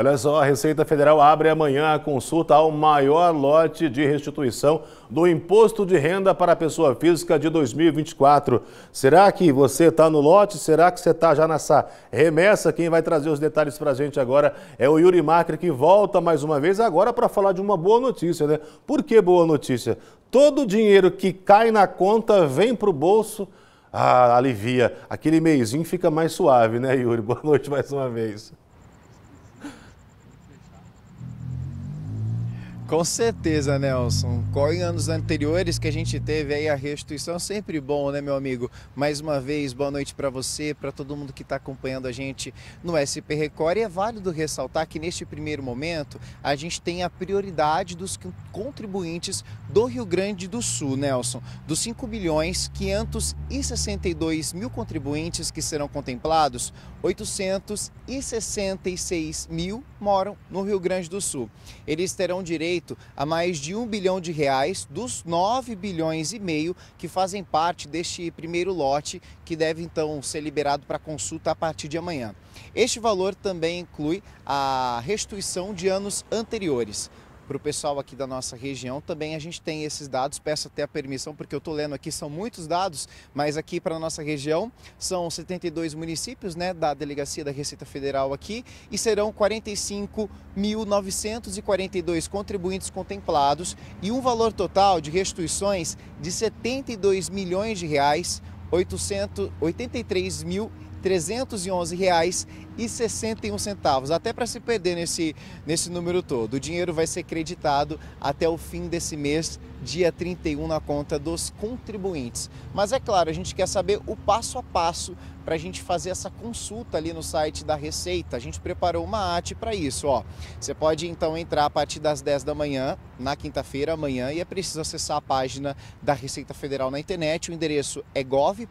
Olha só, a Receita Federal abre amanhã a consulta ao maior lote de restituição do imposto de renda para a pessoa física de 2024. Será que você está no lote? Será que você está já nessa remessa? Quem vai trazer os detalhes para a gente agora é o Yuri Macri, que volta mais uma vez agora para falar de uma boa notícia, né? Por que boa notícia? Todo o dinheiro que cai na conta vem para o bolso. Ah, alivia. Aquele meizinho fica mais suave, né, Yuri? Boa noite mais uma vez. Com certeza, Nelson. Em anos anteriores que a gente teve aí a restituição, sempre bom, né, meu amigo? Mais uma vez, boa noite para você, para todo mundo que está acompanhando a gente no SP Record. E é válido ressaltar que neste primeiro momento a gente tem a prioridade dos contribuintes do Rio Grande do Sul, Nelson. Dos 5 bilhões 562 mil contribuintes que serão contemplados, 866 mil moram no Rio Grande do Sul. Eles terão direito direito a mais de um bilhão de reais dos 9 bilhões e meio que fazem parte deste primeiro lote, que deve então ser liberado para consulta a partir de amanhã. Este valor também inclui a restituição de anos anteriores para o pessoal aqui da nossa região. Também a gente tem esses dados, peço até a permissão, porque eu estou lendo aqui, são muitos dados, mas aqui para a nossa região são 72 municípios né, da Delegacia da Receita Federal aqui e serão 45.942 contribuintes contemplados e um valor total de restituições de 72 milhões de reais, 883 mil R$ 311,61. Até para se perder nesse, nesse número todo. O dinheiro vai ser creditado até o fim desse mês, dia 31, na conta dos contribuintes. Mas é claro, a gente quer saber o passo a passo para a gente fazer essa consulta ali no site da Receita. A gente preparou uma arte para isso. Ó. Você pode então entrar a partir das 10 da manhã, na quinta-feira, amanhã, e é preciso acessar a página da Receita Federal na internet. O endereço é gov.br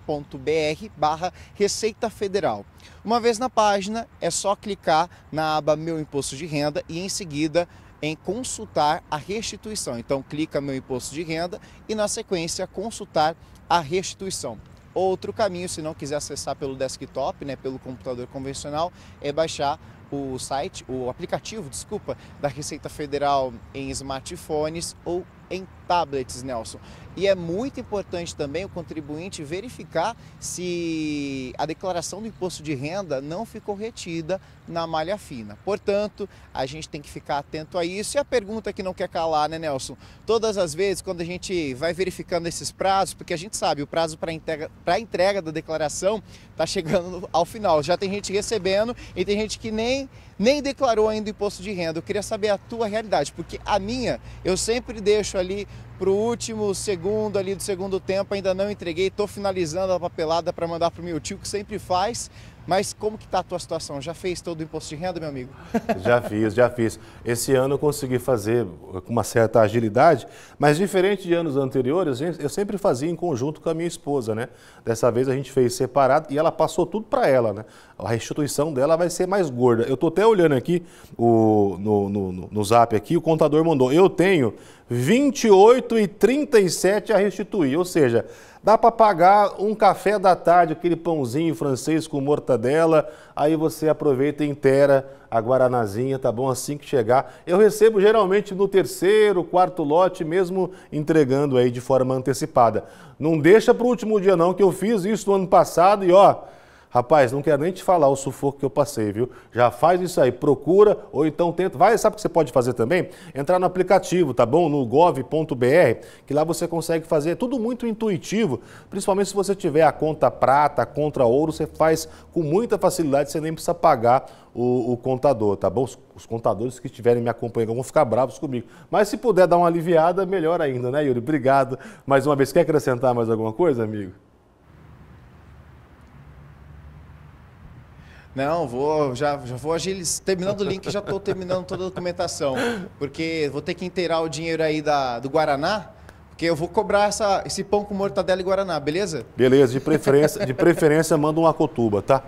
barra Receita Federal. Uma vez na página, é só clicar na aba Meu Imposto de Renda e em seguida em consultar a restituição. Então clica meu imposto de renda e na sequência consultar a restituição. Outro caminho, se não quiser acessar pelo desktop, né, pelo computador convencional, é baixar o site, o aplicativo, desculpa, da Receita Federal em smartphones ou em tablets, Nelson. E é muito importante também o contribuinte verificar se a declaração do imposto de renda não ficou retida na malha fina. Portanto, a gente tem que ficar atento a isso. E a pergunta que não quer calar, né, Nelson? Todas as vezes, quando a gente vai verificando esses prazos, porque a gente sabe, o prazo para entrega, entrega da declaração está chegando ao final. Já tem gente recebendo e tem gente que nem nem declarou ainda o imposto de renda. Eu queria saber a tua realidade, porque a minha eu sempre deixo ali para o último segundo ali do segundo tempo, ainda não entreguei, estou finalizando a papelada para mandar para o meu tio, que sempre faz. Mas como que está a tua situação? Já fez todo o imposto de renda, meu amigo? já fiz, já fiz. Esse ano eu consegui fazer com uma certa agilidade, mas diferente de anos anteriores, eu sempre fazia em conjunto com a minha esposa, né? Dessa vez a gente fez separado e ela passou tudo para ela, né? A restituição dela vai ser mais gorda. Eu estou até olhando aqui o, no, no, no zap aqui, o contador mandou. Eu tenho 28,37 a restituir. Ou seja, dá para pagar um café da tarde, aquele pãozinho francês com mortadela, aí você aproveita e a guaranazinha, tá bom? Assim que chegar. Eu recebo geralmente no terceiro, quarto lote, mesmo entregando aí de forma antecipada. Não deixa para o último dia não, que eu fiz isso no ano passado e ó... Rapaz, não quero nem te falar o sufoco que eu passei, viu? Já faz isso aí, procura ou então tenta. Vai, sabe o que você pode fazer também? Entrar no aplicativo, tá bom? No gov.br, que lá você consegue fazer é tudo muito intuitivo, principalmente se você tiver a conta prata, a conta ouro, você faz com muita facilidade, você nem precisa pagar o, o contador, tá bom? Os, os contadores que estiverem me acompanhando vão ficar bravos comigo. Mas se puder dar uma aliviada, melhor ainda, né, Yuri? Obrigado mais uma vez. Quer acrescentar mais alguma coisa, amigo? Não, vou, já, já vou agilizar. Terminando o link, já estou terminando toda a documentação. Porque vou ter que inteirar o dinheiro aí da, do Guaraná. Porque eu vou cobrar essa, esse pão com mortadela e guaraná, beleza? Beleza, de preferência, de preferência manda um Acotuba, tá?